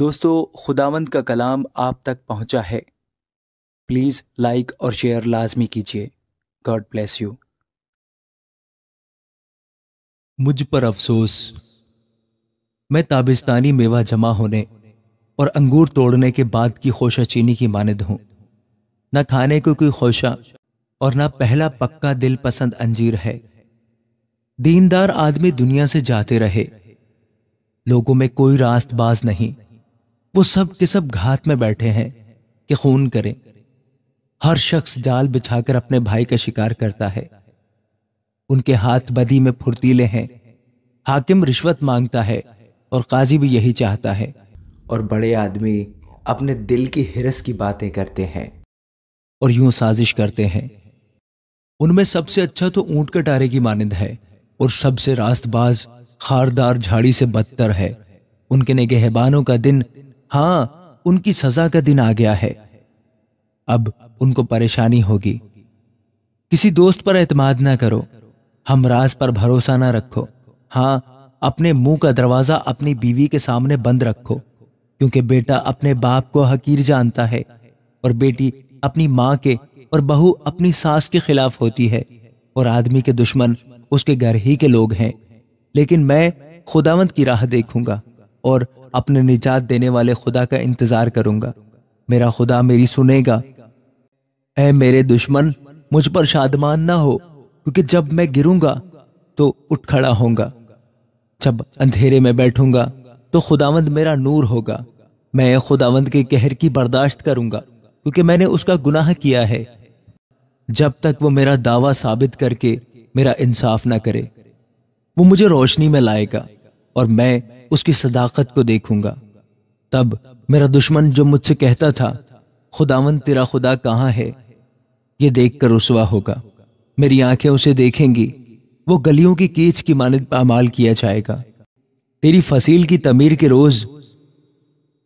दोस्तों खुदावंद का कलाम आप तक पहुंचा है प्लीज़ लाइक और शेयर लाजमी कीजिए गॉड ब्लेस यू मुझ पर अफसोस मैं ताबिस्तानी मेवा जमा होने और अंगूर तोड़ने के बाद की चीनी की मानद हूं ना खाने को कोई खोशा और ना पहला पक्का दिल पसंद अंजीर है दीनदार आदमी दुनिया से जाते रहे लोगों में कोई रास्तबाज नहीं वो सब के सब घात में बैठे हैं कि खून करें हर शख्स जाल बिछाकर अपने भाई का शिकार करता है उनके हाथ बदी में फुर्तीले हैं हाकिम रिश्वत मांगता है और काजी भी यही चाहता है और बड़े आदमी अपने दिल की हिरस की बातें करते हैं और यूं साजिश करते हैं उनमें सबसे अच्छा तो ऊंट कटारे की मानंद है और सबसे रास्तबाज खारदार झाड़ी से बदतर है उनके निगहबानों का दिन हाँ उनकी सजा का दिन आ गया है अब उनको परेशानी होगी किसी दोस्त पर एतमाद ना करो हम राज पर भरोसा ना रखो हाँ अपने मुंह का दरवाजा अपनी बीवी के सामने बंद रखो क्योंकि बेटा अपने बाप को हकीर जानता है और बेटी अपनी माँ के और बहू अपनी सास के खिलाफ होती है और आदमी के दुश्मन उसके घर ही के लोग हैं लेकिन मैं खुदावंत की राह देखूंगा और अपने निजात देने वाले खुदा का इंतज़ार करूंगा मेरा खुदा मेरी सुनेगा ऐ मेरे दुश्मन मुझ पर शादमान ना हो क्योंकि जब मैं गिरूंगा तो उठ खड़ा होगा जब अंधेरे में बैठूंगा तो खुदावंद मेरा नूर होगा मैं खुदावंद के कहर की बर्दाश्त करूंगा क्योंकि मैंने उसका गुनाह किया है जब तक वो मेरा दावा साबित करके मेरा इंसाफ ना करे वो मुझे रोशनी में लाएगा और मैं उसकी सदाकत को देखूंगा तब मेरा दुश्मन जो मुझसे कहता था खुदावन तेरा खुदा कहाँ है ये देख कर रुसवा होगा मेरी आंखें उसे देखेंगी वो गलियों की कीच की मानद पामाल किया जाएगा तेरी फसील की तमीर के रोज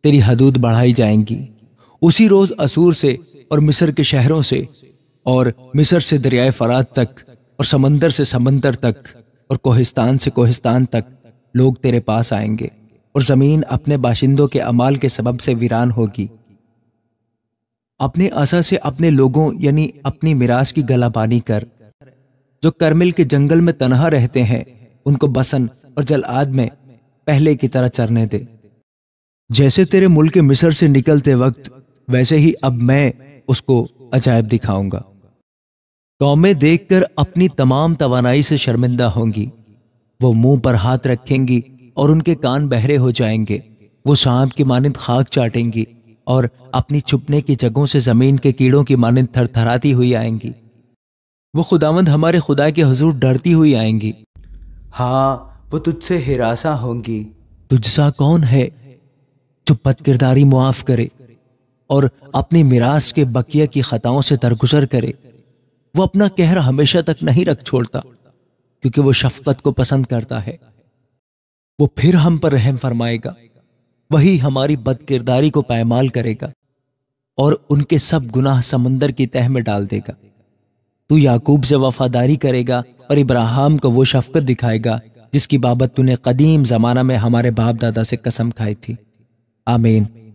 तेरी हदूद बढ़ाई जाएंगी उसी रोज असूर से और मिस्र के शहरों से और मिस्र से दरियाए फरात तक और समंदर से समंदर तक और कोहिस्तान से कोहिस्तान तक लोग तेरे पास आएंगे और ज़मीन अपने बाशिंदों के अमाल के सबब से वीरान होगी अपने असा से अपने लोगों यानी अपनी मिराज की गलाबानी कर जो करमिल के जंगल में तनहा रहते हैं उनको बसन और जलआद में पहले की तरह चरने दे जैसे तेरे मुल्क मिस्र से निकलते वक्त वैसे ही अब मैं उसको अजायब दिखाऊंगा कौमें देखकर अपनी तमाम तवानाई से शर्मिंदा होंगी वो मुंह पर हाथ रखेंगी और उनके कान बहरे हो जाएंगे वो सांप की मानंद खाक चाटेंगी और अपनी छुपने की जगहों से ज़मीन के कीड़ों की मानंद थरथराती हुई आएंगी वो खुदावंद हमारे खुदा के हजूर डरती हुई आएंगी हाँ वो तुझसे हिरासा होंगी तुझसा कौन है जो बदकिरदारी मुआफ करे और अपनी मिरास के बकिया की खताओं से दरगुजर करे वो अपना कहर हमेशा तक नहीं रख छोड़ता क्योंकि वो शफकत को पसंद करता है वो फिर हम पर रहम फरमाएगा वही हमारी बदकिरदारी को पैमाल करेगा और उनके सब गुनाह समंदर की तह में डाल देगा तू याकूब से वफादारी करेगा और इब्राहिम को वो शफकत दिखाएगा जिसकी बाबत तूने कदीम जमाना में हमारे बाप दादा से कसम खाई थी आमीन